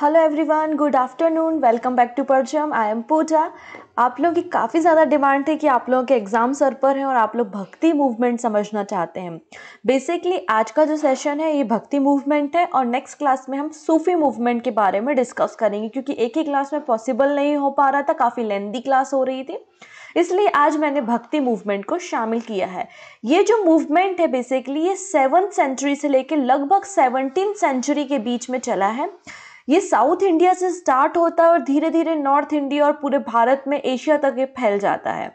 hello everyone good afternoon welcome back to Parcham I M पूजा आप लोगों की काफ़ी ज़्यादा डिमांड थी कि आप लोगों के एग्ज़ाम सर पर हैं और आप लोग भक्ति मूवमेंट समझना चाहते हैं बेसिकली आज का जो सेशन है ये भक्ति मूवमेंट है और नेक्स्ट क्लास में हम सूफी मूवमेंट के बारे में डिस्कस करेंगे क्योंकि एक ही क्लास में पॉसिबल नहीं हो पा रहा था काफ़ी लेंदी क्लास हो रही थी इसलिए आज मैंने भक्ति मूवमेंट को शामिल किया है ये जो मूवमेंट है बेसिकली ये सेवन्थ सेंचुरी से लेकर लगभग सेवनटीन सेंचुरी के बीच में चला है ये साउथ इंडिया से स्टार्ट होता है और धीरे धीरे नॉर्थ इंडिया और पूरे भारत में एशिया तक ये फैल जाता है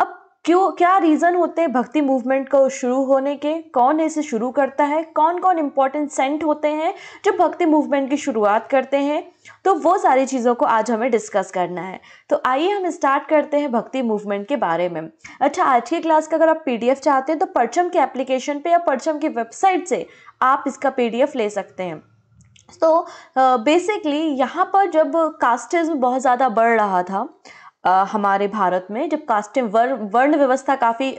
अब क्यों क्या रीज़न होते हैं भक्ति मूवमेंट को शुरू होने के कौन इसे शुरू करता है कौन कौन इम्पोर्टेंट सेंट होते हैं जो भक्ति मूवमेंट की शुरुआत करते हैं तो वो सारी चीज़ों को आज हमें डिस्कस करना है तो आइए हम स्टार्ट करते हैं भक्ति मूवमेंट के बारे में अच्छा आज की क्लास का अगर आप पी चाहते हैं तो परचम के एप्लीकेशन पर या परचम की वेबसाइट से आप इसका पी ले सकते हैं तो बेसिकली यहाँ पर जब कास्टिज़्म बहुत ज़्यादा बढ़ रहा था आ, हमारे भारत में जब कास्टिंग वर, वर्ण व्यवस्था काफ़ी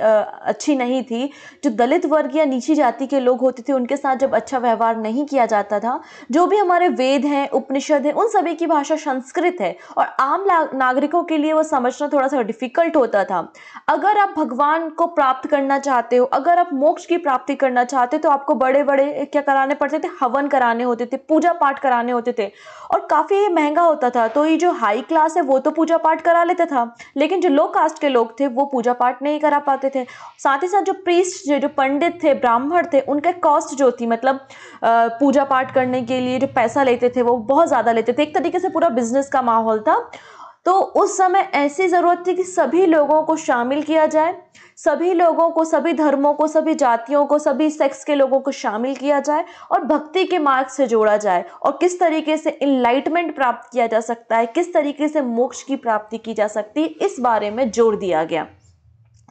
अच्छी नहीं थी जो दलित वर्ग या नीची जाति के लोग होते थे उनके साथ जब अच्छा व्यवहार नहीं किया जाता था जो भी हमारे वेद हैं उपनिषद हैं उन सभी की भाषा संस्कृत है और आम नागरिकों के लिए वो समझना थोड़ा सा डिफिकल्ट होता था अगर आप भगवान को प्राप्त करना चाहते हो अगर आप मोक्ष की प्राप्ति करना चाहते हो तो आपको बड़े बड़े क्या कराने पड़ते थे हवन कराने होते थे पूजा पाठ कराने होते थे और काफ़ी महंगा होता था तो ये जो हाई क्लास है वो तो पूजा पाठ करा लेते लेता था लेकिन जो लो कास्ट के लोग थे वो पूजा पाठ नहीं करा पाते थे साथ ही साथ जो प्रीस्ट जो जो पंडित थे ब्राह्मण थे उनका कॉस्ट जो थी मतलब पूजा पाठ करने के लिए जो पैसा लेते थे वो बहुत ज़्यादा लेते थे एक तरीके से पूरा बिजनेस का माहौल था तो उस समय ऐसी ज़रूरत थी कि सभी लोगों को शामिल किया जाए सभी लोगों को सभी धर्मों को सभी जातियों को सभी सेक्स के लोगों को शामिल किया जाए और भक्ति के मार्ग से जोड़ा जाए और किस तरीके से इनलाइटमेंट प्राप्त किया जा सकता है किस तरीके से मोक्ष की प्राप्ति की जा सकती है इस बारे में जोर दिया गया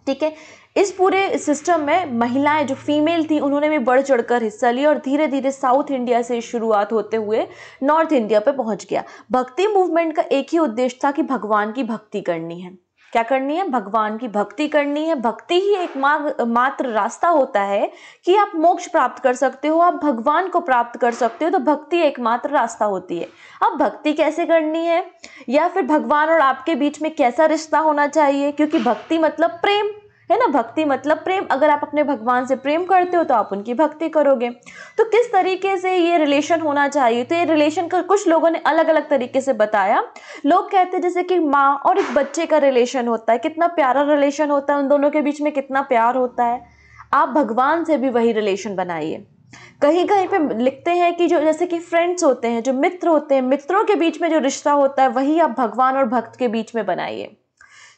ठीक है इस पूरे सिस्टम में महिलाएं जो फीमेल थी उन्होंने भी बढ़ चढ़कर हिस्सा लिया और धीरे धीरे साउथ इंडिया से शुरुआत होते हुए नॉर्थ इंडिया पे पहुंच गया भक्ति मूवमेंट का एक ही उद्देश्य था कि भगवान की भक्ति करनी है क्या करनी है भगवान की भक्ति करनी है भक्ति ही एक मात्र रास्ता होता है कि आप मोक्ष प्राप्त कर सकते हो आप भगवान को प्राप्त कर सकते हो तो भक्ति एकमात्र रास्ता होती है अब भक्ति कैसे करनी है या फिर भगवान और आपके बीच में कैसा रिश्ता होना चाहिए क्योंकि भक्ति मतलब प्रेम है ना भक्ति मतलब प्रेम अगर आप अपने भगवान से प्रेम करते हो तो आप उनकी भक्ति करोगे तो किस तरीके से ये रिलेशन होना चाहिए तो ये रिलेशन का कुछ लोगों ने अलग अलग तरीके से बताया लोग कहते हैं जैसे कि माँ और एक बच्चे का रिलेशन होता है कितना प्यारा रिलेशन होता है उन दोनों के बीच में कितना प्यार होता है आप भगवान से भी वही रिलेशन बनाइए कहीं कहीं पे लिखते हैं कि जो जैसे कि फ्रेंड्स होते हैं जो मित्र होते हैं मित्रों के बीच में जो रिश्ता होता है वही आप भगवान और भक्त के बीच में बनाइए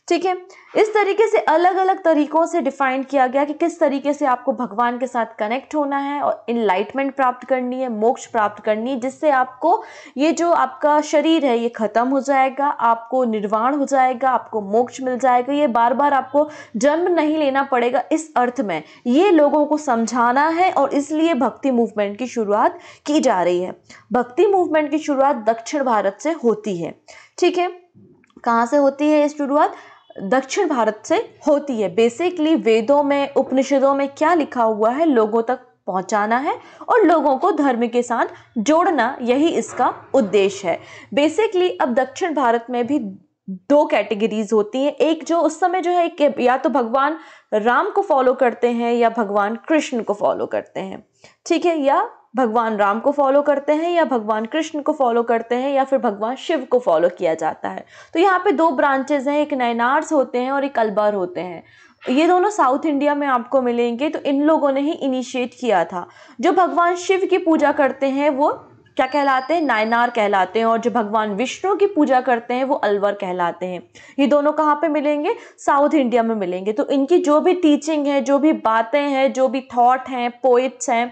ठीक है इस तरीके से अलग अलग तरीकों से डिफाइन किया गया कि किस तरीके से आपको भगवान के साथ कनेक्ट होना है और इनलाइटमेंट प्राप्त करनी है मोक्ष प्राप्त करनी है जिससे आपको ये जो आपका शरीर है ये खत्म हो जाएगा आपको निर्वाण हो जाएगा आपको मोक्ष मिल जाएगा ये बार बार आपको जन्म नहीं लेना पड़ेगा इस अर्थ में ये लोगों को समझाना है और इसलिए भक्ति मूवमेंट की शुरुआत की जा रही है भक्ति मूवमेंट की शुरुआत दक्षिण भारत से होती है ठीक है कहाँ से होती है ये शुरुआत दक्षिण भारत से होती है बेसिकली वेदों में उपनिषदों में क्या लिखा हुआ है लोगों तक पहुंचाना है और लोगों को धर्म के साथ जोड़ना यही इसका उद्देश्य है बेसिकली अब दक्षिण भारत में भी दो कैटेगरीज होती हैं एक जो उस समय जो है एक या तो भगवान राम को फॉलो करते हैं या भगवान कृष्ण को फॉलो करते हैं ठीक है या भगवान राम को फॉलो करते हैं या भगवान कृष्ण को फॉलो करते हैं या फिर भगवान शिव को फॉलो किया जाता है तो यहाँ पे दो ब्रांचेज हैं एक नयनार्स होते हैं और एक अलबर होते हैं ये दोनों साउथ इंडिया में आपको मिलेंगे तो इन लोगों ने ही इनिशिएट किया था जो भगवान शिव की पूजा करते हैं वो क्या कहलाते हैं नायनार कहलाते हैं और जो भगवान विष्णु की पूजा करते हैं वो अलवर कहलाते हैं ये दोनों कहाँ पे मिलेंगे साउथ इंडिया में मिलेंगे तो इनकी जो भी टीचिंग है जो भी बातें हैं जो भी थॉट हैं पोइट्स हैं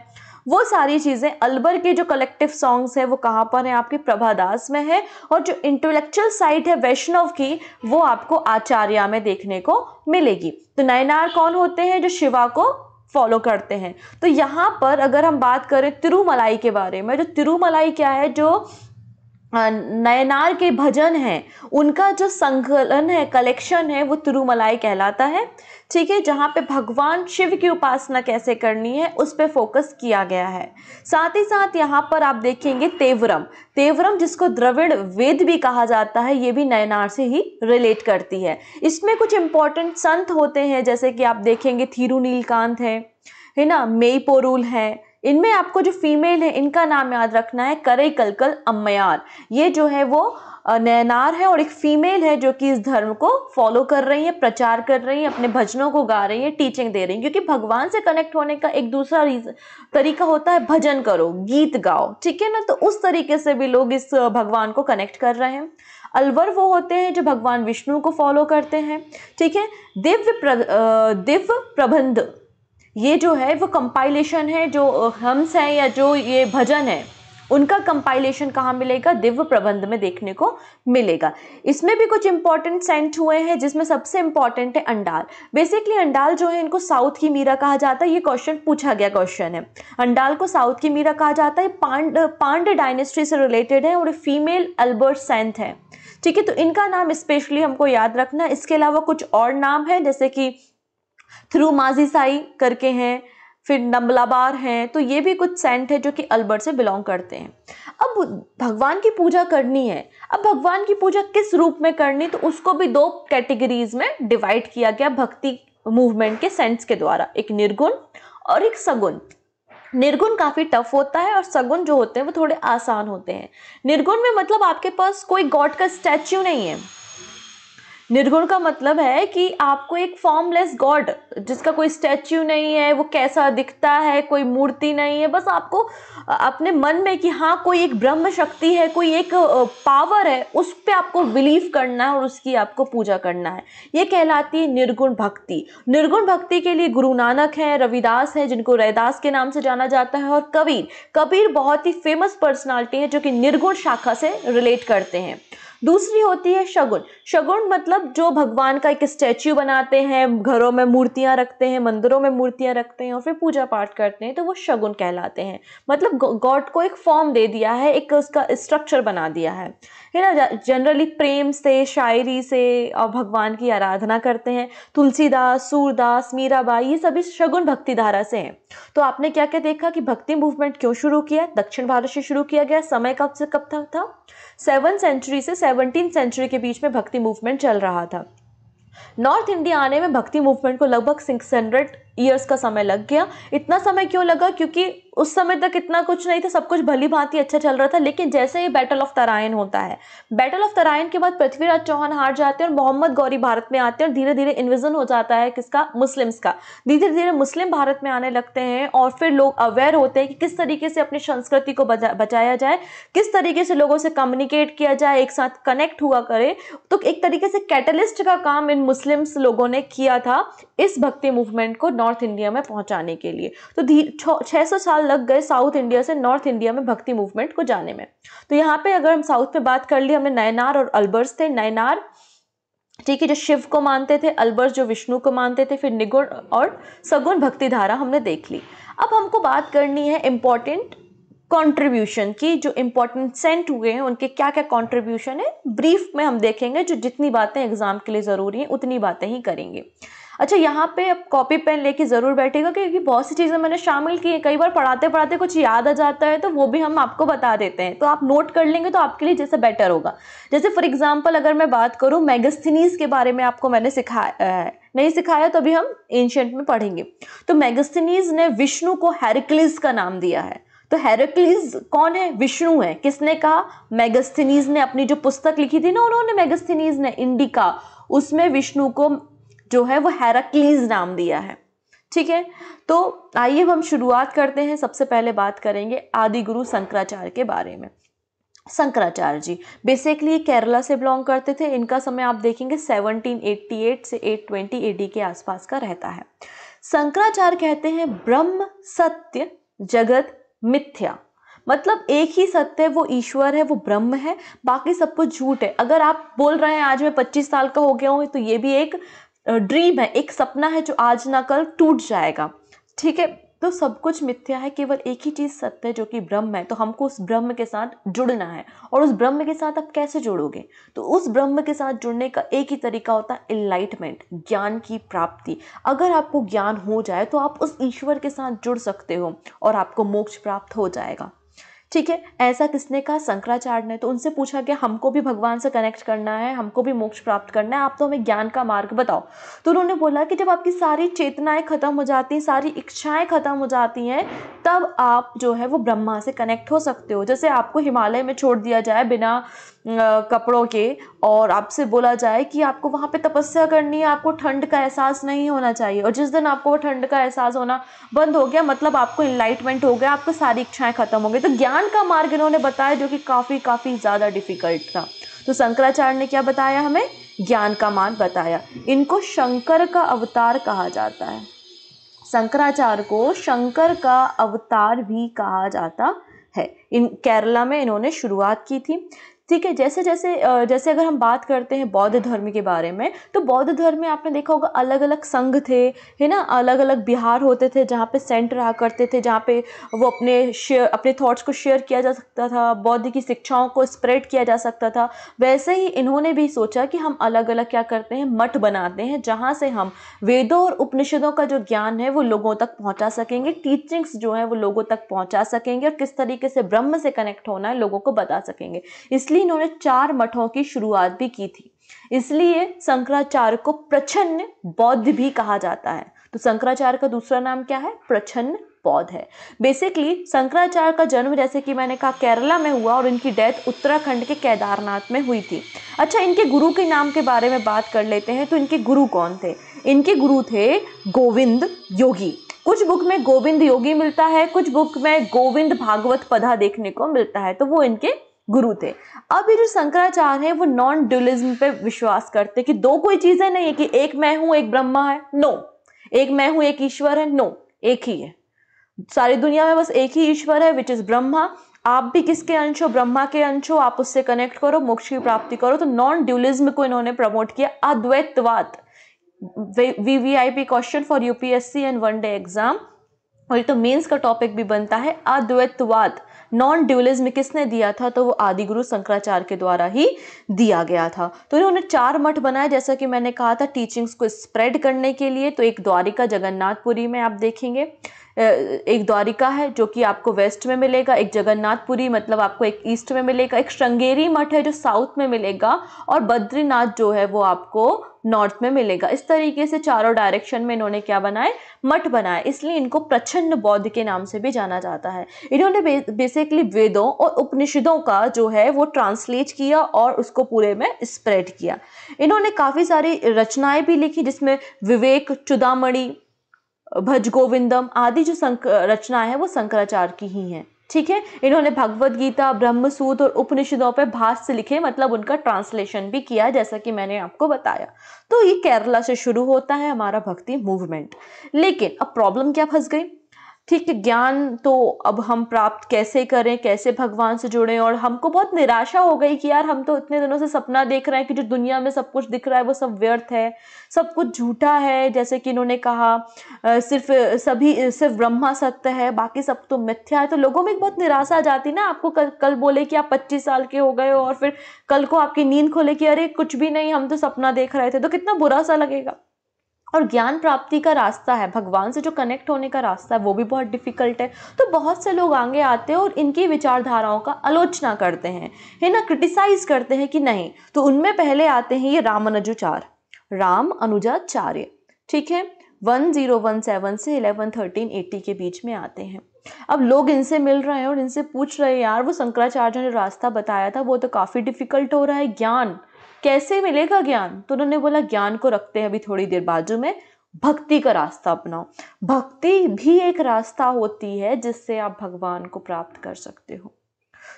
वो सारी चीज़ें अलबर के जो कलेक्टिव सॉन्ग्स है वो कहाँ पर हैं आपके प्रभादास में है और जो इंटेलेक्चुअल साइट है वैष्णव की वो आपको आचार्या में देखने को मिलेगी तो नयनार कौन होते हैं जो शिवा को फॉलो करते हैं तो यहाँ पर अगर हम बात करें तिरुमलाई के बारे में जो तो तिरुमलाई क्या है जो नयनार के भजन हैं उनका जो संकलन है कलेक्शन है वो तिरुमलाई कहलाता है ठीक है जहाँ पे भगवान शिव की उपासना कैसे करनी है उस पर फोकस किया गया है साथ ही साथ यहाँ पर आप देखेंगे तेवरम तेवरम जिसको द्रविड़ वेद भी कहा जाता है ये भी नयनार से ही रिलेट करती है इसमें कुछ इंपॉर्टेंट संत होते हैं जैसे कि आप देखेंगे नीलकांत है है ना मेई पोरुल है इनमें आपको जो फीमेल है इनका नाम याद रखना है करे कलकल अम्मयार ये जो है वो नैनार है और एक फीमेल है जो कि इस धर्म को फॉलो कर रही है प्रचार कर रही है अपने भजनों को गा रही है टीचिंग दे रही है क्योंकि भगवान से कनेक्ट होने का एक दूसरा तरीका होता है भजन करो गीत गाओ ठीक है ना तो उस तरीके से भी लोग इस भगवान को कनेक्ट कर रहे हैं अलवर वो होते हैं जो भगवान विष्णु को फॉलो करते हैं ठीक है दिव्य प्र, दिव्य प्रबंध ये जो है वो कंपाइलेशन है जो हम्स हैं या जो ये भजन है उनका कंपाइलेशन कहाँ मिलेगा दिव्य प्रबंध में देखने को मिलेगा इसमें भी कुछ इंपॉर्टेंट सेंट हुए हैं जिसमें सबसे इंपॉर्टेंट है अंडाल बेसिकली अंडाल जो है इनको साउथ की मीरा कहा जाता है ये क्वेश्चन पूछा गया क्वेश्चन है अंडाल को साउथ की मीरा कहा जाता है पांड पांड डायनेस्ट्री से रिलेटेड है और फीमेल अल्बर्ट सेंथ है ठीक है तो इनका नाम स्पेशली हमको याद रखना इसके अलावा कुछ और नाम है जैसे कि थ्रू माजीसाई करके हैं फिर नम्बलाबार हैं तो ये भी कुछ सेंट है जो कि अलबर से बिलोंग करते हैं अब भगवान की पूजा करनी है अब भगवान की पूजा किस रूप में करनी तो उसको भी दो कैटेगरीज में डिवाइड किया गया भक्ति मूवमेंट के सेंट्स के द्वारा एक निर्गुण और एक सगुण निर्गुण काफ़ी टफ होता है और सगुण जो होते हैं वो थोड़े आसान होते हैं निर्गुण में मतलब आपके पास कोई गॉड का स्टैच्यू नहीं है निर्गुण का मतलब है कि आपको एक फॉर्मलेस गॉड जिसका कोई स्टैच्यू नहीं है वो कैसा दिखता है कोई मूर्ति नहीं है बस आपको अपने मन में कि हाँ कोई एक ब्रह्म शक्ति है कोई एक पावर है उस पर आपको बिलीव करना है और उसकी आपको पूजा करना है ये कहलाती है निर्गुण भक्ति निर्गुण भक्ति के लिए गुरु नानक है रविदास है जिनको रैदास के नाम से जाना जाता है और कबीर कबीर बहुत ही फेमस पर्सनैलिटी है जो कि निर्गुण शाखा से रिलेट करते हैं दूसरी होती है शगुन शगुन मतलब जो भगवान का एक स्टैच्यू बनाते हैं घरों में मूर्तियां रखते हैं मंदिरों में मूर्तियां रखते हैं और फिर पूजा पाठ करते हैं तो वो शगुन कहलाते हैं मतलब गॉड को एक फॉर्म दे दिया है एक उसका स्ट्रक्चर बना दिया है है ना जनरली प्रेम से शायरी से और भगवान की आराधना करते हैं तुलसीदास सूरदास मीराबाई ये सभी शगुन भक्ति धारा से हैं तो आपने क्या क्या देखा कि भक्ति मूवमेंट क्यों शुरू किया दक्षिण भारत से शुरू किया गया समय कब से कब तक था सेवन सेंचुरी से सेवनटीन सेंचुरी के बीच में भक्ति मूवमेंट चल रहा था नॉर्थ इंडिया आने में भक्ति मूवमेंट को लगभग सिक्स हंड्रेड ईयर्स का समय लग गया इतना समय क्यों लगा क्योंकि उस समय तक इतना कुछ नहीं था सब कुछ भली भांति अच्छा चल रहा था लेकिन जैसे ही बैटल ऑफ तराइन होता है बैटल ऑफ तराइन के बाद पृथ्वीराज चौहान हार जाते हैं और मोहम्मद गौरी भारत में आते हैं और धीरे धीरे इन्विजन हो जाता है किसका मुस्लिम्स का धीरे धीरे मुस्लिम भारत में आने लगते हैं और फिर लोग अवेयर होते हैं कि किस तरीके से अपनी संस्कृति को बजा बचाया जाए किस तरीके से लोगों से कम्युनिकेट किया जाए एक साथ कनेक्ट हुआ करे तो एक तरीके से कैटलिस्ट का काम इन मुस्लिम्स लोगों ने किया था इस भक्ति मूवमेंट को नॉर्थ इंडिया में पहुंचाने के लिए तो छः सौ साल लग गए साउथ इंडिया से नॉर्थ इंडिया में भक्ति मूवमेंट को जाने में तो यहाँ पे अगर हम साउथ में बात कर ली हमने नयनार और अल्बर्स थे नयनार ठीक है जो शिव को मानते थे अल्बर्स जो विष्णु को मानते थे फिर निगुण और सगुण भक्ति धारा हमने देख ली अब हमको बात करनी है इम्पॉर्टेंट कंट्रीब्यूशन की जो इम्पोर्टेंट सेंट हुए हैं उनके क्या क्या कंट्रीब्यूशन है ब्रीफ में हम देखेंगे जो जितनी बातें एग्जाम के लिए ज़रूरी हैं उतनी बातें ही करेंगे अच्छा यहाँ पे आप कॉपी पेन लेके ज़रूर बैठेगा क्योंकि बहुत सी चीज़ें मैंने शामिल की हैं कई बार पढ़ाते पढ़ाते कुछ याद आ जाता है तो वो भी हम आपको बता देते हैं तो आप नोट कर लेंगे तो आपके लिए जैसे बेटर होगा जैसे फॉर एग्जाम्पल अगर मैं बात करूँ मैगस्थनीस के बारे में आपको मैंने सिखाया है नहीं सिखाया तो अभी हम एंशंट में पढ़ेंगे तो मैगस्थनीज ने विष्णु को हेरिक्लिस का नाम दिया है तो हेरिक्लिस कौन है विष्णु है किसने कहा मैगस्थनीज ने अपनी जो पुस्तक लिखी थी ना उन्होंने मैगस्थनीज ने इंडिका उसमें विष्णु को जो है वो हैराक्लीज नाम दिया है ठीक है तो आइए अब हम शुरुआत करते हैं सबसे पहले बात करेंगे आदि गुरु शंकराचार्य के बारे में शंकराचार्य जी बेसिकली केरला से बिलोंग करते थे इनका समय आप देखेंगे 1788 से 820 ट्वेंटी के आसपास का रहता है शंकराचार्य कहते हैं ब्रह्म सत्य जगत मिथ्या मतलब एक ही सत्य है वो ईश्वर है वो ब्रह्म है बाकी सब कुछ झूठ है अगर आप बोल रहे हैं आज मैं 25 साल का हो गया हूँ तो ये भी एक ड्रीम है एक सपना है जो आज ना कल टूट जाएगा ठीक है तो सब कुछ मिथ्या है केवल एक ही चीज़ सत्य है जो कि ब्रह्म है तो हमको उस ब्रह्म के साथ जुड़ना है और उस ब्रह्म के साथ आप कैसे जुड़ोगे तो उस ब्रह्म के साथ जुड़ने का एक ही तरीका होता है इनलाइटमेंट ज्ञान की प्राप्ति अगर आपको ज्ञान हो जाए तो आप उस ईश्वर के साथ जुड़ सकते हो और आपको मोक्ष प्राप्त हो जाएगा ठीक है ऐसा किसने कहा शंकराचार्य ने तो उनसे पूछा गया हमको भी भगवान से कनेक्ट करना है हमको भी मोक्ष प्राप्त करना है आप तो हमें ज्ञान का मार्ग बताओ तो उन्होंने बोला कि जब आपकी सारी चेतनाएं खत्म हो जाती हैं सारी इच्छाएं खत्म हो जाती हैं तब आप जो है वो ब्रह्मा से कनेक्ट हो सकते हो जैसे आपको हिमालय में छोड़ दिया जाए बिना कपड़ों के और आपसे बोला जाए कि आपको वहाँ पे तपस्या करनी है आपको ठंड का एहसास नहीं होना चाहिए और जिस दिन आपको ठंड का एहसास होना बंद हो गया मतलब आपको इनलाइटमेंट हो गया आपको सारी इच्छाएं खत्म हो गई तो ज्ञान का मार्ग इन्होंने बताया जो कि काफ़ी काफ़ी ज़्यादा डिफिकल्ट था तो शंकराचार्य ने क्या बताया हमें ज्ञान का मार्ग बताया इनको शंकर का अवतार कहा जाता है शंकराचार्य को शंकर का अवतार भी कहा जाता है इन केरला में इन्होंने शुरुआत की थी ठीक है जैसे जैसे जैसे अगर हम बात करते हैं बौद्ध धर्म के बारे में तो बौद्ध धर्म में आपने देखा होगा अलग अलग संघ थे है ना अलग अलग बिहार होते थे जहाँ पे सेंट रहा करते थे जहाँ पे वो अपने शेयर अपने थॉट्स को शेयर किया जा सकता था बौद्ध की शिक्षाओं को स्प्रेड किया जा सकता था वैसे ही इन्होंने भी सोचा कि हम अलग अलग क्या करते हैं मठ बनाते हैं जहाँ से हम वेदों और उपनिषदों का जो ज्ञान है वो लोगों तक पहुँचा सकेंगे टीचिंग्स जो हैं वो लोगों तक पहुँचा सकेंगे और किस तरीके से ब्रह्म से कनेक्ट होना है लोगों को बता सकेंगे इसलिए इसलिए इन्होंने चार मठों की शुरुआत भी की थी इसलिए शंकराचार्य को प्रछन्न बौद्ध भी कहा जाता है तो शंकराचार्य का दूसरा नाम क्या है प्रछन्न बौद्ध है बेसिकली शंकराचार्य का जन्म जैसे कि मैंने कहा केरला में हुआ और इनकी डेथ उत्तराखंड के केदारनाथ में हुई थी अच्छा इनके गुरु के नाम के बारे में बात कर लेते हैं तो इनके गुरु कौन थे इनके गुरु थे गोविंद योगी कुछ बुक में गोविंद योगी मिलता है कुछ बुक में गोविंद भागवत पधा देखने को मिलता है तो वो इनके गुरु थे अब ये जो शंकराचार्य हैं वो नॉन ड्यूलिज्म पे विश्वास करते कि दो कोई चीजें नहीं है कि एक मैं हूं एक ब्रह्मा है नो एक मैं हूं एक ईश्वर है नो एक ही है सारी दुनिया में बस एक ही ईश्वर है विच इज ब्रह्मा आप भी किसके अंश हो ब्रह्मा के अंश हो आप उससे कनेक्ट करो मोक्ष की प्राप्ति करो तो नॉन ड्यूलिज्म को इन्होंने प्रमोट किया अद्वैतवाद V V I P question for UPSC and one day exam और ये तो मेंस का टॉपिक भी बनता है अद्वैतवाद नॉन ड्यूलिज्म किसने दिया था तो वो आदि गुरु शंकराचार्य के द्वारा ही दिया गया था तो इन्होंने चार मठ बनाए जैसा कि मैंने कहा था टीचिंग्स को स्प्रेड करने के लिए तो एक द्वारिका जगन्नाथपुरी में आप देखेंगे एक द्वारिका है जो कि आपको वेस्ट में मिलेगा एक जगन्नाथपुरी मतलब आपको एक ईस्ट में मिलेगा एक श्रृंगेरी मठ है जो साउथ में मिलेगा और बद्रीनाथ जो है वो आपको नॉर्थ में मिलेगा इस तरीके से चारों डायरेक्शन में इन्होंने क्या बनाए मठ बनाए इसलिए इनको प्रच्छन्न बौद्ध के नाम से भी जाना जाता है इन्होंने बे, बेसिकली वेदों और उपनिषदों का जो है वो ट्रांसलेट किया और उसको पूरे में स्प्रेड किया इन्होंने काफ़ी सारी रचनाएं भी लिखी जिसमें विवेक चुदामणि भज गोविंदम आदि जो रचनाएं हैं वो शंकराचार्य की ही हैं ठीक है इन्होंने भगवत गीता ब्रह्मसूत और उपनिषदों पर भाष्य लिखे मतलब उनका ट्रांसलेशन भी किया जैसा कि मैंने आपको बताया तो ये केरला से शुरू होता है हमारा भक्ति मूवमेंट लेकिन अब प्रॉब्लम क्या फंस गई ठीक है ज्ञान तो अब हम प्राप्त कैसे करें कैसे भगवान से जुड़ें और हमको बहुत निराशा हो गई कि यार हम तो इतने दिनों से सपना देख रहे हैं कि जो दुनिया में सब कुछ दिख रहा है वो सब व्यर्थ है सब कुछ झूठा है जैसे कि इन्होंने कहा सिर्फ सभी सिर्फ ब्रह्मा सत्य है बाकी सब तो मिथ्या है तो लोगों में एक बहुत निराशा आ जाती ना आपको कल कल बोले कि आप पच्चीस साल के हो गए हो और फिर कल को आपकी नींद खोले कि अरे कुछ भी नहीं हम तो सपना देख रहे थे तो कितना बुरा सा लगेगा और ज्ञान प्राप्ति का रास्ता है भगवान से जो कनेक्ट होने का रास्ता है वो भी बहुत डिफिकल्ट है तो बहुत से लोग आगे आते हैं और इनकी विचारधाराओं का आलोचना करते हैं है ना क्रिटिसाइज करते हैं कि नहीं तो उनमें पहले आते हैं ये राम अनुजाचार राम अनुजाचार्य ठीक है 1017 से 111380 के बीच में आते हैं अब लोग इनसे मिल रहे हैं और इनसे पूछ रहे हैं यार वो शंकराचार्य ने रास्ता बताया था वो तो काफ़ी डिफिकल्ट हो रहा है ज्ञान कैसे मिलेगा ज्ञान तो उन्होंने बोला ज्ञान को रखते हैं अभी थोड़ी देर बाजू में भक्ति का रास्ता अपनाओ भक्ति भी एक रास्ता होती है जिससे आप भगवान को प्राप्त कर सकते हो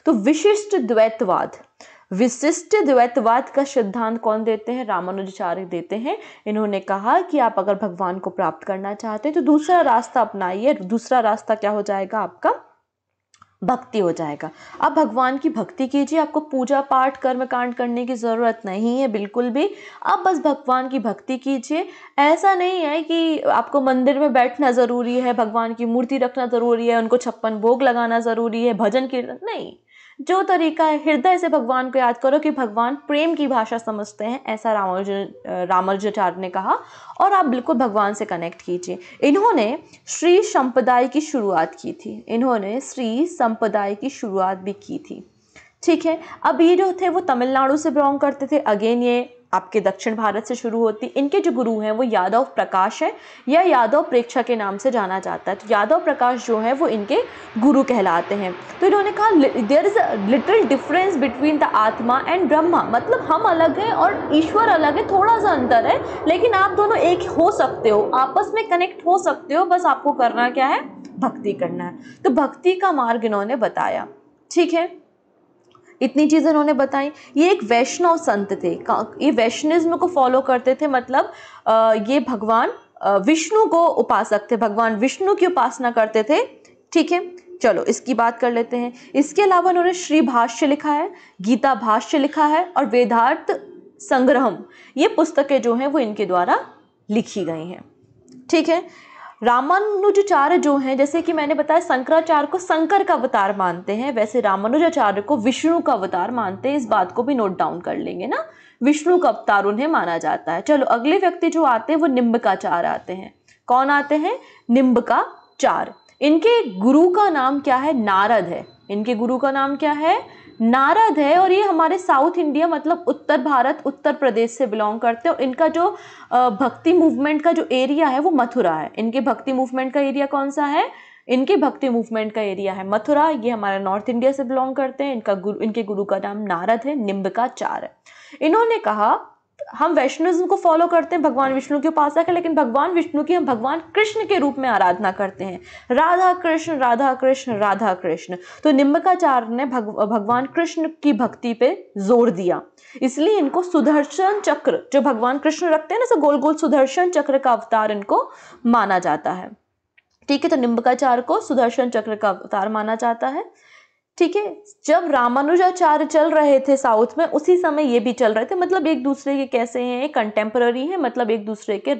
तो विशिष्ट द्वैतवाद विशिष्ट द्वैतवाद का सिद्धांत कौन देते हैं रामानुजाचार्य देते हैं इन्होंने कहा कि आप अगर भगवान को प्राप्त करना चाहते हैं तो दूसरा रास्ता अपनाइए दूसरा रास्ता क्या हो जाएगा आपका भक्ति हो जाएगा आप भगवान की भक्ति कीजिए आपको पूजा पाठ कर्म कांड करने की ज़रूरत नहीं है बिल्कुल भी आप बस भगवान की भक्ति कीजिए ऐसा नहीं है कि आपको मंदिर में बैठना ज़रूरी है भगवान की मूर्ति रखना ज़रूरी है उनको छप्पन भोग लगाना ज़रूरी है भजन कीर्तन नहीं जो तरीका है हृदय से भगवान को याद करो कि भगवान प्रेम की भाषा समझते हैं ऐसा रामोज रामानुजाचार्य ने कहा और आप बिल्कुल भगवान से कनेक्ट कीजिए इन्होंने श्री संप्रदाय की शुरुआत की थी इन्होंने श्री संप्रदाय की शुरुआत भी की थी ठीक है अब ये जो थे वो तमिलनाडु से बिलोंग करते थे अगेन ये आपके दक्षिण भारत से शुरू होती इनके जो गुरु हैं वो यादव प्रकाश हैं या यादव प्रेक्षा के नाम से जाना जाता है तो यादव प्रकाश जो है वो इनके गुरु कहलाते हैं तो इन्होंने कहा there is little difference between the atma and Brahma मतलब हम अलग हैं और ईश्वर अलग है थोड़ा सा अंतर है लेकिन आप दोनों एक हो सकते हो आपस में कनेक्ट हो सकते हो बस आपको करना क्या है भक्ति करना है तो भक्ति का मार्ग इन्होंने बताया ठीक है इतनी चीज़ें उन्होंने बताई ये एक वैष्णव संत थे ये वैष्णिज्म को फॉलो करते थे मतलब ये भगवान विष्णु को उपासक थे भगवान विष्णु की उपासना करते थे ठीक है चलो इसकी बात कर लेते हैं इसके अलावा उन्होंने श्री भाष्य लिखा है गीता भाष्य लिखा है और वेदार्थ संग्रहम ये पुस्तकें जो हैं वो इनके द्वारा लिखी गई हैं ठीक है रामानुजाचार्य जो हैं जैसे कि मैंने बताया शंकराचार्य को शंकर का अवतार मानते हैं वैसे रामानुजाचार्य को विष्णु का अवतार मानते हैं इस बात को भी नोट डाउन कर लेंगे ना विष्णु का अवतार उन्हें माना जाता है चलो अगले व्यक्ति जो आते हैं वो निम्बकाचार्य आते हैं कौन आते हैं निम्बकाचार्य इनके गुरु का नाम क्या है नारद है इनके गुरु का नाम क्या है नारद है और ये हमारे साउथ इंडिया मतलब उत्तर भारत उत्तर प्रदेश से बिलोंग करते हैं और इनका जो भक्ति मूवमेंट का जो एरिया है वो मथुरा है इनके भक्ति मूवमेंट का एरिया कौन सा है इनके भक्ति मूवमेंट का एरिया है मथुरा ये हमारे नॉर्थ इंडिया से बिलोंग करते हैं इनका गुरु इनके गुरु का नाम नारद है निम्बका है इन्होंने कहा हम वैष्णविज्म को फॉलो करते हैं भगवान विष्णु के उपासक आकर लेकिन भगवान विष्णु की हम भगवान कृष्ण के रूप में आराधना करते हैं राधा कृष्ण राधा कृष्ण राधा कृष्ण तो निम्बकाचार्य ने भग, भगवान कृष्ण की भक्ति पे जोर दिया इसलिए इनको सुदर्शन चक्र जो भगवान कृष्ण रखते हैं ना सो गोल गोल सुदर्शन चक्र का अवतार इनको माना जाता है ठीक है तो निम्बकाचार्य को सुदर्शन चक्र का अवतार माना जाता है ठीक है जब रामानुजाचार्य चल रहे थे साउथ में उसी समय ये भी चल रहे थे मतलब एक दूसरे के कैसे हैं कंटेम्प्ररी हैं मतलब एक दूसरे के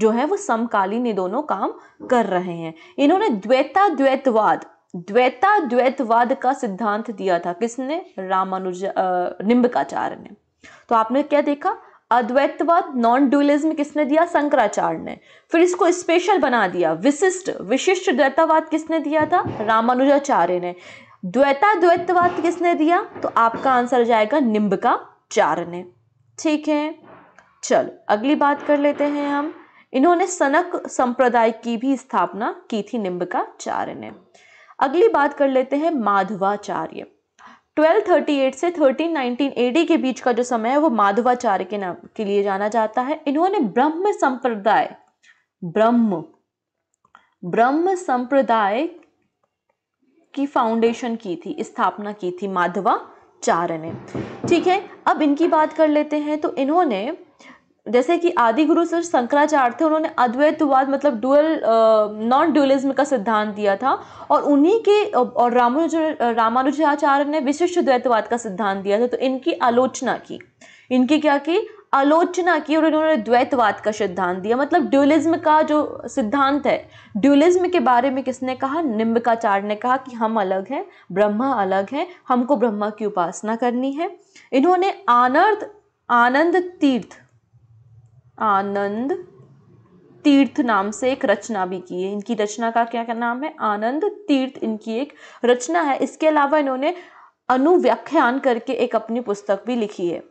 जो है वो समकालीन ये दोनों काम कर रहे हैं इन्होंने द्वैता द्वैतवाद द्वैता द्वैतवाद का सिद्धांत दिया था किसने रामानुज निम्बकाचार्य ने तो आपने क्या देखा अद्वैतवाद नॉन ड्यूलिज्म किसने दिया शंकराचार्य ने फिर इसको स्पेशल बना दिया विशिष्ट विशिष्ट द्वैतावाद किसने दिया था रामानुजाचार्य ने द्वैता द्वैतवाद किसने दिया तो आपका आंसर हो जाएगा चार ने ठीक है चलो अगली बात कर लेते हैं हम इन्होंने सनक संप्रदाय की भी स्थापना की थी निम्बकाचार्य ने अगली बात कर लेते हैं माधवाचार्य 1238 से 1319 एडी के बीच का जो समय है वो माधवाचार्य के नाम के लिए जाना जाता है इन्होंने ब्रह्म संप्रदाय ब्रह्म ब्रह्म संप्रदाय की फाउंडेशन की थी स्थापना की थी माधवाचार्य ने ठीक है अब इनकी बात कर लेते हैं तो इन्होंने जैसे कि आदि गुरु सर शंकराचार्य थे उन्होंने अद्वैतवाद मतलब डुअल नॉन ड्यूलिज्म का सिद्धांत दिया था और उन्हीं के और रामानुज रामानुजाचार्य ने विशिष्ट द्वैतवाद का सिद्धांत दिया था तो इनकी आलोचना की इनकी क्या की आलोचना की और इन्होंने द्वैतवाद का सिद्धांत दिया मतलब ड्यूलिज्म का जो सिद्धांत है ड्यूलिज्म के बारे में किसने कहा निम्बकाचार्य ने कहा कि हम अलग हैं ब्रह्मा अलग है हमको ब्रह्मा की उपासना करनी है इन्होंने आनंद आनंद तीर्थ आनंद तीर्थ नाम से एक रचना भी की है इनकी रचना का क्या नाम है आनंद तीर्थ इनकी एक रचना है इसके अलावा इन्होंने अनुव्याख्यान करके एक अपनी पुस्तक भी लिखी है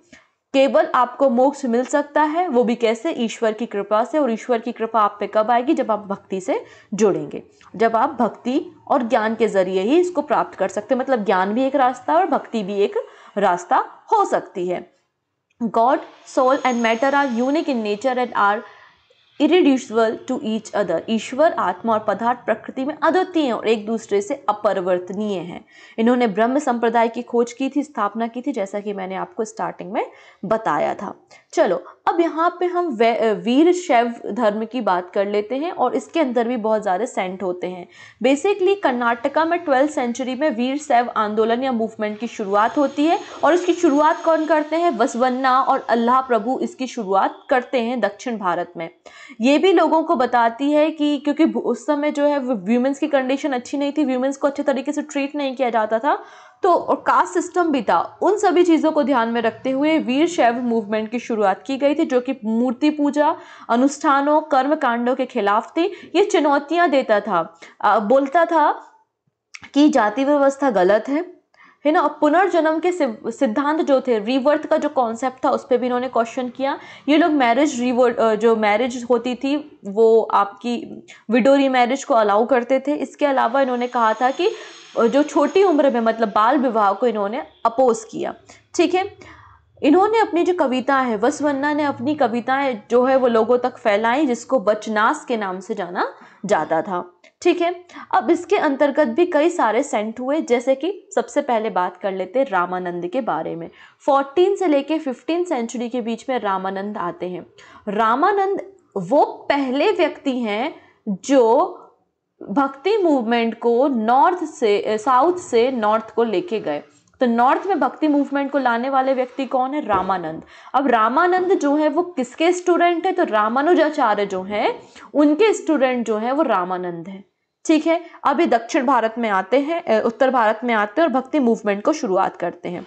केवल आपको मोक्ष मिल सकता है वो भी कैसे ईश्वर की कृपा से और ईश्वर की कृपा आप पे कब आएगी जब आप भक्ति से जुड़ेंगे जब आप भक्ति और ज्ञान के जरिए ही इसको प्राप्त कर सकते हैं मतलब ज्ञान भी एक रास्ता और भक्ति भी एक रास्ता हो सकती है God soul and matter are unique in nature and are irreducible to each other ईश्वर आत्मा और पदार्थ प्रकृति में अद्वितीय और एक दूसरे से अपरिवर्तनीय हैं इन्होंने ब्रह्म संप्रदाय की खोज की थी स्थापना की थी जैसा कि मैंने आपको स्टार्टिंग में बताया था चलो अब यहाँ पे हम वीर शैव धर्म की बात कर लेते हैं और इसके अंदर भी बहुत सारे सेंट होते हैं बेसिकली कर्नाटका में ट्वेल्थ सेंचुरी में वीर शैव आंदोलन या मूवमेंट की शुरुआत होती है और इसकी शुरुआत कौन करते हैं वसवन्ना और अल्लाह प्रभु इसकी शुरुआत करते हैं दक्षिण भारत में ये भी लोगों को बताती है कि क्योंकि उस समय जो है व्यूमेंस की कंडीशन अच्छी नहीं थी व्यूमेंस को अच्छे तरीके से ट्रीट नहीं किया जाता था तो और कास्ट सिस्टम भी था उन सभी चीज़ों को ध्यान में रखते हुए वीर शैव मूवमेंट की शुरुआत की गई थी जो कि मूर्ति पूजा अनुष्ठानों कर्म कांडों के खिलाफ थी ये चुनौतियां देता था आ, बोलता था कि जाति व्यवस्था गलत है है ना पुनर्जन्म के सिद्धांत जो थे रिवर्थ का जो कॉन्सेप्ट था उस पर भी इन्होंने क्वेश्चन किया ये लोग मैरिज रिवर्थ जो मैरिज होती थी वो आपकी विडो रीमैरिज को अलाउ करते थे इसके अलावा इन्होंने कहा था कि जो छोटी उम्र में मतलब बाल विवाह को इन्होंने अपोज किया ठीक है इन्होंने अपनी जो कविता है वसवन्ना ने अपनी कविताएं जो है वो लोगों तक फैलाई जिसको बचनास के नाम से जाना जाता था ठीक है अब इसके अंतर्गत भी कई सारे सेंट हुए जैसे कि सबसे पहले बात कर लेते हैं रामानंद के बारे में फोर्टीन से लेके फिफ्टीन सेंचुरी के बीच में रामानंद आते हैं रामानंद वो पहले व्यक्ति हैं जो भक्ति मूवमेंट को नॉर्थ से साउथ से नॉर्थ को लेके गए तो नॉर्थ में भक्ति मूवमेंट को लाने वाले व्यक्ति कौन है रामानंद अब रामानंद जो है वो किसके स्टूडेंट है तो रामानुजाचार्य जो है उनके स्टूडेंट जो है वो रामानंद है ठीक है अब ये दक्षिण भारत में आते हैं उत्तर भारत में आते हैं और भक्ति मूवमेंट को शुरुआत करते हैं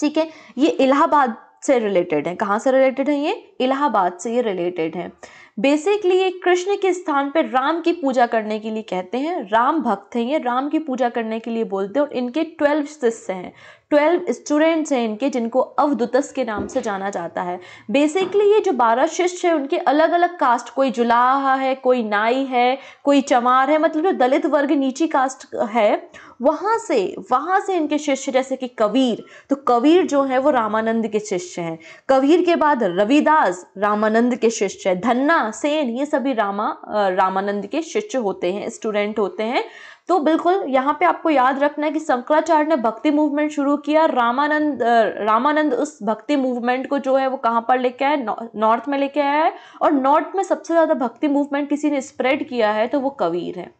ठीक है ये इलाहाबाद से रिलेटेड है कहाँ से रिलेटेड है ये इलाहाबाद से ये रिलेटेड है बेसिकली ये कृष्ण के स्थान पर राम की पूजा करने के लिए कहते हैं राम भक्त हैं ये राम की पूजा करने के लिए बोलते हैं और इनके ट्वेल्व शिष्य हैं ट्वेल्व स्टूडेंट्स हैं इनके जिनको अवदुतस के नाम से जाना जाता है बेसिकली ये जो बारह शिष्य हैं उनके अलग अलग कास्ट कोई जुलाहा है कोई नाई है कोई चमार है मतलब जो दलित वर्ग नीची कास्ट है वहाँ से वहाँ से इनके शिष्य जैसे कि कबीर तो कबीर जो है वो रामानंद के शिष्य हैं कबीर के बाद रविदास रामानंद के शिष्य है धन्ना सेन ये सभी रामा रामानंद के शिष्य होते हैं स्टूडेंट होते हैं तो बिल्कुल यहाँ पे आपको याद रखना है कि शंकराचार्य ने भक्ति मूवमेंट शुरू किया रामानंद रामानंद उस भक्ति मूवमेंट को जो है वो कहाँ पर लेके आए नॉर्थ में लेके आया है और नॉर्थ में सबसे ज़्यादा भक्ति मूवमेंट किसी ने स्प्रेड किया है तो वो कबीर है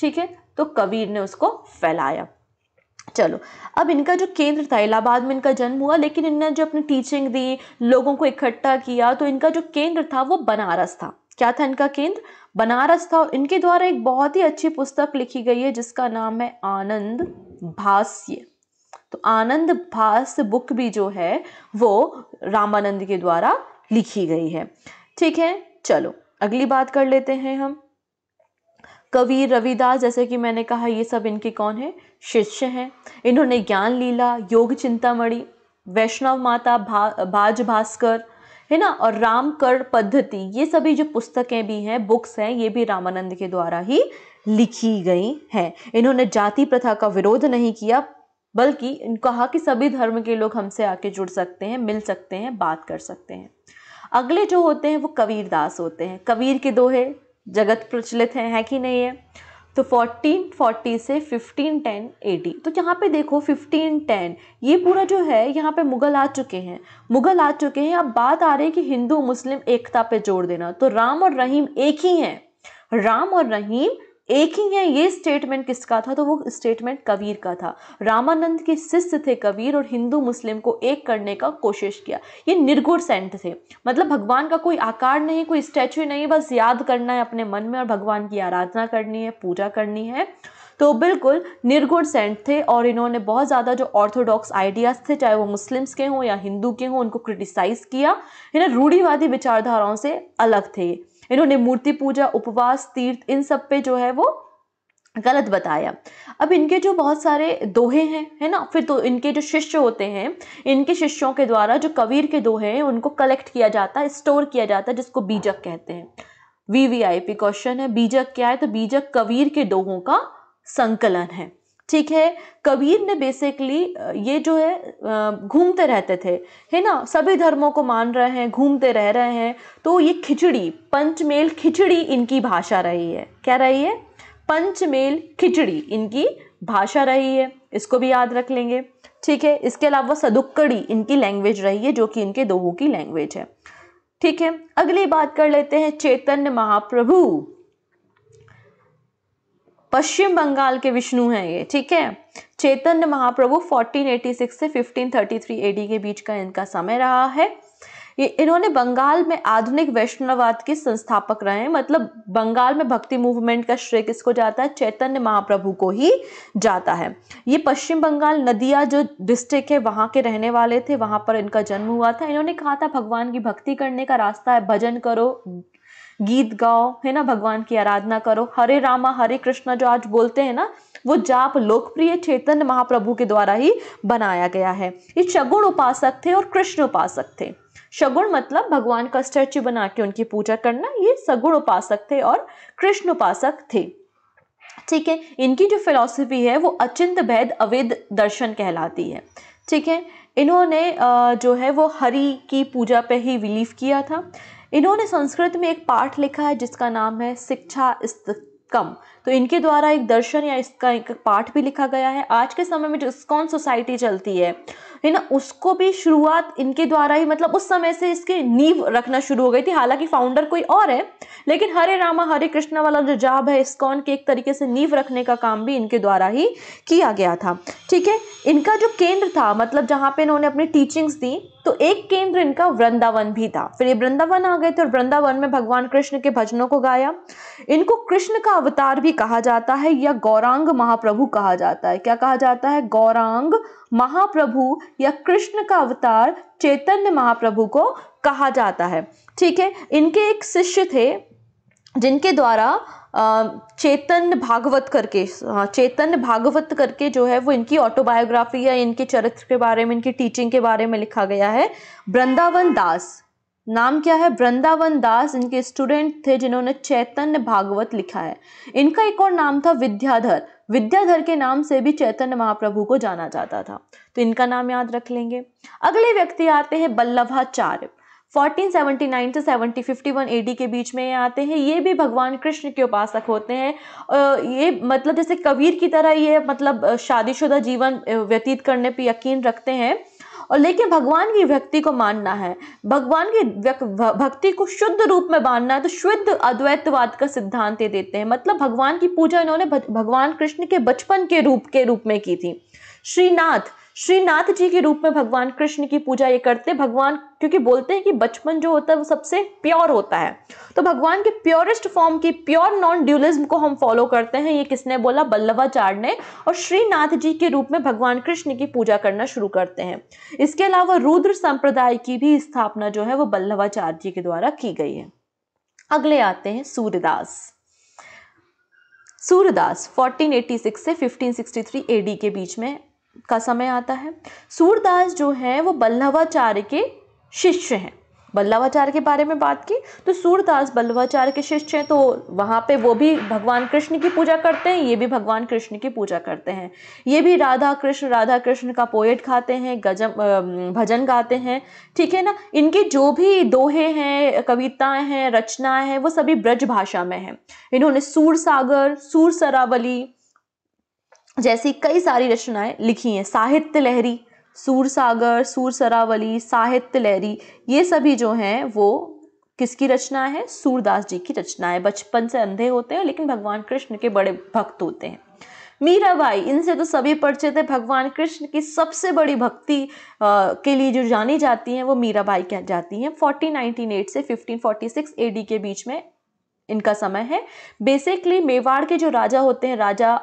ठीक है तो कबीर ने उसको फैलाया चलो अब इनका जो केंद्र था इलाहाबाद में इनका जन्म हुआ लेकिन इनने जो अपनी टीचिंग दी लोगों को इकट्ठा किया तो इनका जो केंद्र था वो बनारस था क्या था इनका केंद्र बनारस था और इनके द्वारा एक बहुत ही अच्छी पुस्तक लिखी गई है जिसका नाम है आनंद भाष्य तो आनंद भाष बुक भी जो है वो रामानंद के द्वारा लिखी गई है ठीक है चलो अगली बात कर लेते हैं हम कवि रविदास जैसे कि मैंने कहा ये सब इनके कौन है शिष्य हैं इन्होंने ज्ञान लीला योग चिंतामणि वैष्णव माता भा, भाज भास्कर है ना और रामकर्ण पद्धति ये सभी जो पुस्तकें भी हैं बुक्स हैं ये भी रामानंद के द्वारा ही लिखी गई हैं इन्होंने जाति प्रथा का विरोध नहीं किया बल्कि कहा कि सभी धर्म के लोग हमसे आके जुड़ सकते हैं मिल सकते हैं बात कर सकते हैं अगले जो होते हैं वो कबीरदास होते हैं कबीर के दोहे जगत प्रचलित हैं है कि नहीं है तो 1440 से 1510 एडी तो यहाँ पे देखो 1510 ये पूरा जो है यहाँ पे मुगल आ चुके हैं मुगल आ चुके हैं अब बात आ रही है कि हिंदू मुस्लिम एकता पे जोड़ देना तो राम और रहीम एक ही हैं राम और रहीम एक ही है ये स्टेटमेंट किसका था तो वो स्टेटमेंट कबीर का था रामानंद के शिष्य थे कबीर और हिंदू मुस्लिम को एक करने का कोशिश किया ये निर्गुण सेंट थे मतलब भगवान का कोई आकार नहीं कोई स्टैचू नहीं बस याद करना है अपने मन में और भगवान की आराधना करनी है पूजा करनी है तो बिल्कुल निर्गुण सेंट थे और इन्होंने बहुत ज़्यादा जो ऑर्थोडॉक्स आइडियाज़ थे चाहे वो मुस्लिम्स के हों या हिंदू के हों उनको क्रिटिसाइज़ किया इन्हें रूढ़ीवादी विचारधाराओं से अलग थे इन्होंने मूर्ति पूजा उपवास तीर्थ इन सब पे जो है वो गलत बताया अब इनके जो बहुत सारे दोहे हैं है ना फिर तो इनके जो शिष्य होते हैं इनके शिष्यों के द्वारा जो कबीर के दोहे हैं उनको कलेक्ट किया जाता है स्टोर किया जाता है जिसको बीजक कहते हैं V V I P question है बीजक क्या है तो बीजक कबीर के दोहों का संकलन है ठीक है कबीर ने बेसिकली ये जो है घूमते रहते थे है ना सभी धर्मों को मान रहे हैं घूमते रह रहे हैं तो ये खिचड़ी पंचमेल खिचड़ी इनकी भाषा रही है क्या रही है पंचमेल खिचड़ी इनकी भाषा रही है इसको भी याद रख लेंगे ठीक है इसके अलावा सदुक्कड़ी इनकी लैंग्वेज रही है जो कि इनके दोहों की लैंग्वेज है ठीक है अगली बात कर लेते हैं चैतन्य महाप्रभु पश्चिम बंगाल के विष्णु हैं ये ठीक है चैतन्य महाप्रभु 1486 से 1533 एडी के बीच का इनका समय रहा है ये इन्होंने बंगाल में आधुनिक वैष्णववाद के संस्थापक रहे हैं मतलब बंगाल में भक्ति मूवमेंट का श्रेय किसको जाता है चैतन्य महाप्रभु को ही जाता है ये पश्चिम बंगाल नदिया जो डिस्ट्रिक्ट है वहाँ के रहने वाले थे वहाँ पर इनका जन्म हुआ था इन्होंने कहा था भगवान की भक्ति करने का रास्ता है भजन करो गीत गाओ है ना भगवान की आराधना करो हरे रामा हरे कृष्णा जो आज बोलते हैं ना वो जाप लोकप्रिय चैतन्य महाप्रभु के द्वारा ही बनाया गया है ये शगुण उपासक थे और कृष्ण उपासक थे शगुण मतलब भगवान का स्टैचू बना के उनकी पूजा करना ये सगुण उपासक थे और कृष्ण उपासक थे ठीक है इनकी जो फिलॉसफी है वो अचिंत भेद अवेद दर्शन कहलाती है ठीक है इन्होंने जो है वो हरि की पूजा पे ही बिलीव किया था इन्होंने संस्कृत में एक पाठ लिखा है जिसका नाम है शिक्षा कम तो इनके द्वारा एक दर्शन या इसका एक पाठ भी लिखा गया है आज के समय में जो स्कॉन सोसाइटी चलती है है ना उसको भी शुरुआत इनके द्वारा ही मतलब उस समय से इसके नींव रखना शुरू हो गई थी हालांकि फाउंडर कोई और है लेकिन हरे रामा हरे कृष्णा वाला जो जाब है इसकॉन के एक तरीके से नींव रखने का काम भी इनके द्वारा ही किया गया था ठीक है इनका जो केंद्र था मतलब जहाँ पे इन्होंने अपनी टीचिंग्स दी तो एक केंद्र इनका वृंदावन भी था फिर ये वृंदावन आ गए थे और वृंदावन में भगवान कृष्ण के भजनों को गाया इनको कृष्ण का अवतार भी कहा जाता है या गौरांग महाप्रभु कहा जाता है क्या कहा जाता है गौरांग महाप्रभु या कृष्ण का अवतार चैतन्य महाप्रभु को कहा जाता है ठीक है इनके एक शिष्य थे जिनके द्वारा चेतन भागवत करके हाँ, चेतन भागवत करके जो है वो इनकी ऑटोबायोग्राफी या इनके चरित्र के बारे में इनकी टीचिंग के बारे में लिखा गया है वृंदावन दास नाम क्या है वृंदावन दास इनके स्टूडेंट थे जिन्होंने चैतन्य भागवत लिखा है इनका एक और नाम था विद्याधर विद्याधर के नाम से भी चैतन्य महाप्रभु को जाना जाता था तो इनका नाम याद रख लेंगे अगले व्यक्ति आते हैं बल्लभाचार्य 1479 से 70 एडी के बीच में ये आते हैं ये भी भगवान कृष्ण के उपासक होते हैं ये मतलब जैसे कबीर की तरह ये मतलब शादीशुदा जीवन व्यतीत करने पर यकीन रखते हैं और लेकिन भगवान की व्यक्ति को मानना है भगवान की भक्ति को शुद्ध रूप में मानना है तो शुद्ध अद्वैतवाद का सिद्धांत ये देते हैं मतलब भगवान की पूजा इन्होंने भगवान कृष्ण के बचपन के रूप के रूप में की थी श्रीनाथ श्रीनाथ जी के रूप में भगवान कृष्ण की पूजा ये करते भगवान क्योंकि बोलते हैं कि बचपन जो होता है वो सबसे प्योर होता है तो भगवान के प्योरेस्ट फॉर्म की प्योर नॉन ड्यूलिज्म को हम फॉलो करते हैं ये किसने बोला बल्लभाचार्य ने और श्रीनाथ जी के रूप में भगवान कृष्ण की पूजा करना शुरू करते हैं इसके अलावा रुद्र संप्रदाय की भी स्थापना जो है वो बल्लभाचार्य जी के द्वारा की गई है अगले आते हैं सूर्यदास सूर्यदास 1486 से 1563 एडी के बीच में का समय आता है सूरदास जो है वो बल्लभाचार्य के शिष्य हैं बल्लभाचार्य के बारे में बात की तो सूरदास बल्लभाचार्य के शिष्य हैं तो वहाँ पे वो भी भगवान कृष्ण की पूजा करते हैं ये भी भगवान कृष्ण की पूजा करते हैं ये भी राधा कृष्ण राधा कृष्ण का पोएट खाते हैं गजम भजन गाते हैं ठीक है ना इनके जो भी दोहे हैं कविताएं हैं रचनाएं हैं वो सभी ब्रज भाषा में हैं इन्होंने सूर सागर सूर सरावली जैसी कई सारी रचनाएं लिखी हैं साहित्य लहरी सूर सागर सूर सरावली साहित्य लहरी ये सभी जो हैं वो किसकी रचना है सूरदास जी की रचना है बचपन से अंधे होते हैं लेकिन भगवान कृष्ण के बड़े भक्त होते हैं मीराबाई इनसे तो सभी परिचित है भगवान कृष्ण की सबसे बड़ी भक्ति के लिए जो जानी जाती हैं वो मीराबाई कह जाती हैं 1498 से 1546 एडी के बीच में इनका समय है बेसिकली मेवाड़ के जो राजा होते हैं राजा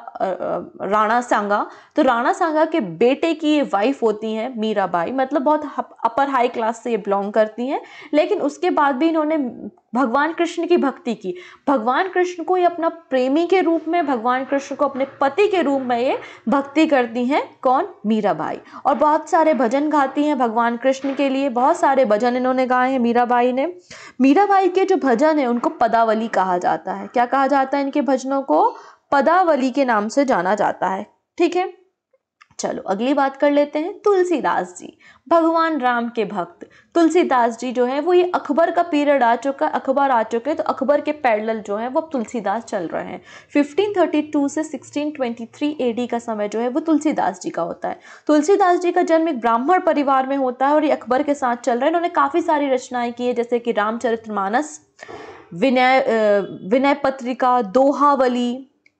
राणा सांगा तो राणा सांगा के बेटे की ये वाइफ होती हैं मीराबाई मतलब बहुत अपर हाई क्लास से ये बिलोंग करती हैं लेकिन उसके बाद भी इन्होंने भगवान कृष्ण की भक्ति की भगवान कृष्ण को ये अपना प्रेमी के रूप में भगवान कृष्ण को अपने पति के रूप में ये भक्ति करती हैं कौन मीराबाई और बहुत सारे भजन गाती हैं भगवान कृष्ण के लिए बहुत सारे भजन इन्होंने गाए हैं मीराबाई ने मीराबाई के जो भजन है उनको पदावली कहा जाता है क्या कहा जाता है इनके भजनों को पदावली के नाम से जाना जाता है ठीक है चलो अगली बात कर लेते हैं तुलसीदास जी भगवान राम के भक्त तुलसीदास जी जो है वो ये अकबर का पीरियड आ चुका है अखबार आ चुके हैं तो अकबर के पैरल जो है वो तुलसीदास चल रहे हैं 1532 से 1623 एडी का समय जो है वो तुलसीदास जी का होता है तुलसीदास जी का जन्म एक ब्राह्मण परिवार में होता है और ये अकबर के साथ चल रहा है इन्होंने काफ़ी सारी रचनाएँ की है जैसे कि रामचरित्र मानस विनय विनय पत्रिका दोहावली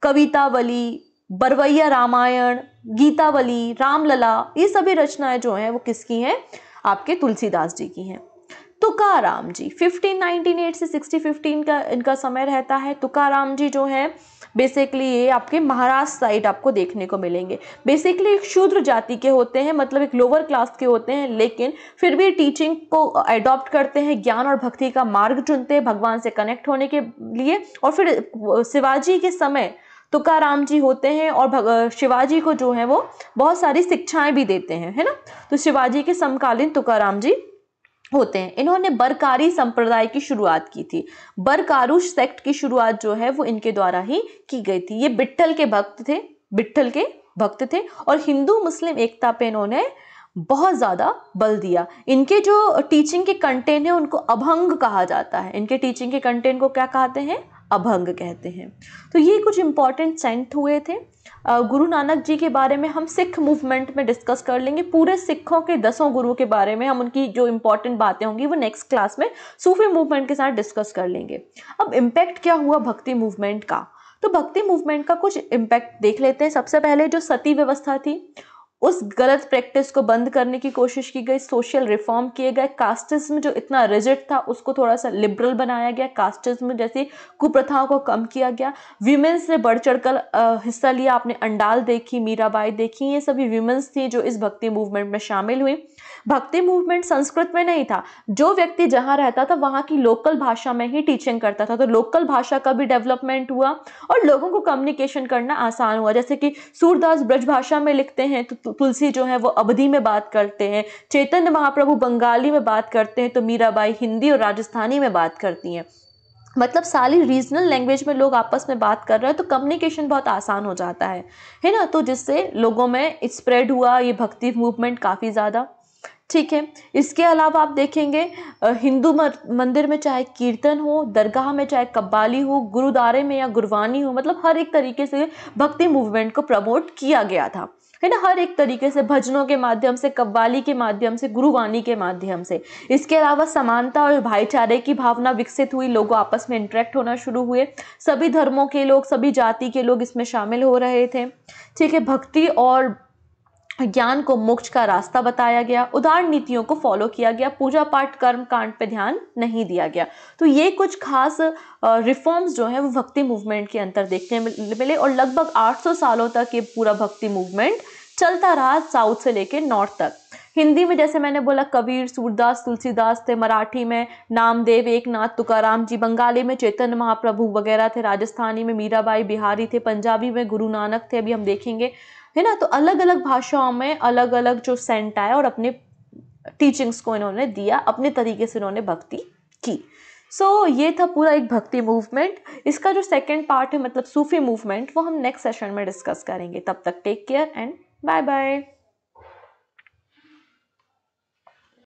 कवितावली बरवैया रामायण गीतावली रामलला ये सभी रचनाएं जो हैं वो किसकी हैं आपके तुलसीदास जी की हैं तुकाराम जी 1598 से 6015 का इनका समय रहता है तुकाराम जी जो हैं बेसिकली ये आपके महाराष्ट्र साइड आपको देखने को मिलेंगे बेसिकली एक शूद्र जाति के होते हैं मतलब एक लोअर क्लास के होते हैं लेकिन फिर भी टीचिंग को अडॉप्ट करते हैं ज्ञान और भक्ति का मार्ग चुनते हैं भगवान से कनेक्ट होने के लिए और फिर शिवाजी के समय तुकाराम जी होते हैं और शिवाजी को जो है वो बहुत सारी शिक्षाएं भी देते हैं है ना तो शिवाजी के समकालीन तुकाराम जी होते हैं इन्होंने बरकारी संप्रदाय की शुरुआत की थी बरकारू सेक्ट की शुरुआत जो है वो इनके द्वारा ही की गई थी ये बिट्ठल के भक्त थे बिट्ठल के भक्त थे और हिंदू मुस्लिम एकता पे इन्होंने बहुत ज़्यादा बल दिया इनके जो टीचिंग के कंटेंट है उनको अभंग कहा जाता है इनके टीचिंग के कंटेंट को क्या कहते हैं अभंग कहते हैं तो ये कुछ इंपॉर्टेंट सेंट हुए थे गुरु नानक जी के बारे में हम सिख मूवमेंट में डिस्कस कर लेंगे पूरे सिखों के दसों गुरु के बारे में हम उनकी जो इंपॉर्टेंट बातें होंगी वो नेक्स्ट क्लास में सूफी मूवमेंट के साथ डिस्कस कर लेंगे अब इम्पैक्ट क्या हुआ भक्ति मूवमेंट का तो भक्ति मूवमेंट का कुछ इम्पैक्ट देख लेते हैं सबसे पहले जो सती व्यवस्था थी उस गलत प्रैक्टिस को बंद करने की कोशिश की गई सोशल रिफॉर्म किए गए कास्टिज्म जो इतना रिजिट था उसको थोड़ा सा लिबरल बनाया गया कास्टिज्म जैसी कुप्रथाओं को कम किया गया वीमेंस ने बढ़ चढ़ कर हिस्सा लिया आपने अंडाल देखी मीराबाई देखी ये सभी वीमेंस थी जो इस भक्ति मूवमेंट में शामिल हुई भक्ति मूवमेंट संस्कृत में नहीं था जो व्यक्ति जहाँ रहता था वहाँ की लोकल भाषा में ही टीचिंग करता था तो लोकल भाषा का भी डेवलपमेंट हुआ और लोगों को कम्युनिकेशन करना आसान हुआ जैसे कि सूरदास ब्रज भाषा में लिखते हैं तो तुलसी जो है वो अवधि में बात करते हैं चैतन्य महाप्रभु बंगाली में बात करते हैं तो मीराबाई हिंदी और राजस्थानी में बात करती हैं मतलब सारी रीजनल लैंग्वेज में लोग आपस में बात कर रहे हैं तो कम्युनिकेशन बहुत आसान हो जाता है है ना तो जिससे लोगों में स्प्रेड हुआ ये भक्ति मूवमेंट काफ़ी ज़्यादा ठीक है इसके अलावा आप देखेंगे हिंदू मंदिर में चाहे कीर्तन हो दरगाह में चाहे कब्बाली हो गुरुद्वारे में या गुरवानी हो मतलब हर एक तरीके से भक्ति मूवमेंट को प्रमोट किया गया था है ना हर एक तरीके से भजनों के माध्यम से कव्वाली के माध्यम से गुरुवाणी के माध्यम से इसके अलावा समानता और भाईचारे की भावना विकसित हुई लोग आपस में इंटरेक्ट होना शुरू हुए सभी धर्मों के लोग सभी जाति के लोग इसमें शामिल हो रहे थे ठीक है भक्ति और ज्ञान को मोक्ष का रास्ता बताया गया उदार नीतियों को फॉलो किया गया पूजा पाठ कर्म कांड पर ध्यान नहीं दिया गया तो ये कुछ खास रिफॉर्म्स जो हैं वो भक्ति मूवमेंट के अंतर देखने मिले और लगभग 800 सालों तक ये पूरा भक्ति मूवमेंट चलता रहा साउथ से लेकर नॉर्थ तक हिंदी में जैसे मैंने बोला कबीर सूरदास तुलसीदास थे मराठी में नामदेव एक नाथ तुकाराम जी बंगाली में चेतन महाप्रभु वगैरह थे राजस्थानी में मीराबाई बिहारी थे पंजाबी में गुरु नानक थे अभी हम देखेंगे है ना तो अलग अलग भाषाओं में अलग अलग जो सेंट आए और अपने टीचिंग्स को इन्होंने दिया अपने तरीके से इन्होंने भक्ति की सो so, ये था पूरा एक भक्ति मूवमेंट इसका जो सेकेंड पार्ट है मतलब सूफी मूवमेंट वो हम नेक्स्ट सेशन में डिस्कस करेंगे तब तक take care and bye bye